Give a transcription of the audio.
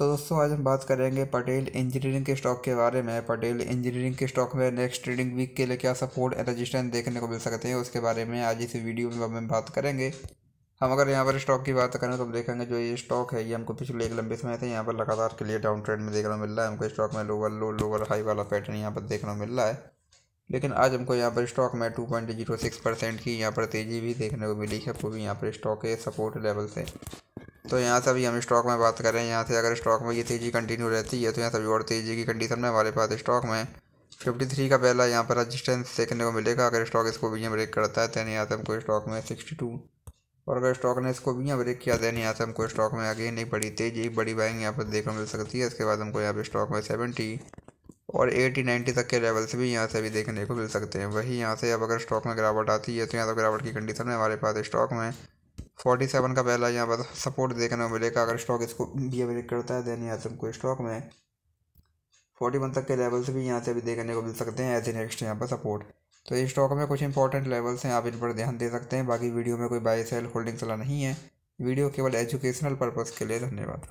तो दोस्तों आज हम बात करेंगे पटेल इंजीनियरिंग के स्टॉक के बारे में पटेल इंजीनियरिंग के स्टॉक में नेक्स्ट ट्रेडिंग वीक के लिए क्या सपोर्ट एंड रजिस्टेंस देखने को मिल सकते हैं उसके बारे में आज इस वीडियो में हम बात करेंगे हम अगर यहाँ पर स्टॉक की बात करें तो हम देखेंगे जो ये स्टॉक है ये हमको पिछले एक लंबे समय से यहाँ पर लगातार क्लियर डाउन ट्रेंड में देखने को मिल रहा है हमको स्टॉक में लोअर लो लोअर हाई वाला पैटर्न यहाँ पर देखने को मिल रहा है लेकिन आज हमको यहाँ पर स्टॉक में two point zero six percent की यहाँ पर तेज़ी भी देखने को मिली है वो भी यहाँ पर स्टॉक के सपोर्ट लेवल से तो यहाँ से अभी हम स्टॉक में बात करें यहाँ से अगर स्टॉक में ये तेज़ी कंटिन्यू रहती है तो यहाँ से और तेज़ी की कंडीशन में हमारे पास स्टॉक में 53 का पहला यहाँ पर रजिस्टेंस देखने को मिलेगा अगर स्टॉक इसको भी यहाँ ब्रेक करता है तो यहाँ से हमको स्टॉक में 62 और अगर स्टॉक ने इसको भी यहाँ ब्रेक किया दैन तो यहाँ से हमको स्टॉक में आगे नहीं बड़ी तेज़ी बड़ी बाइंग यहाँ पर देखने मिल सकती है इसके बाद हमको यहाँ पर स्टॉक में सेवेंटी और एटी नाइन्टी तक के लेवल्स भी यहाँ से अभी देखने को मिल सकते हैं वही यहाँ से अब अगर स्टॉक में गिरावट आती है तो यहाँ से गिरावट की कंडीशन में हमारे पास स्टॉक में फोर्टी सेवन का पहला यहाँ पर सपोर्ट देखने को मिलेगा अगर स्टॉक इसको ये ब्रेक करता है देन यहाँ से हमको स्टॉक में फोर्टी वन तक के लेवल्स भी यहाँ से भी देखने को मिल सकते हैं एज ए नेक्स्ट यहाँ पर सपोर्ट तो इस स्टॉक में कुछ इंपॉर्टेंट लेवल्स हैं आप इन पर ध्यान दे सकते हैं बाकी वीडियो में कोई बाय सेल होल्डिंग सलाह नहीं है वीडियो केवल एजुकेशनल पर्पज़ के लिए धन्यवाद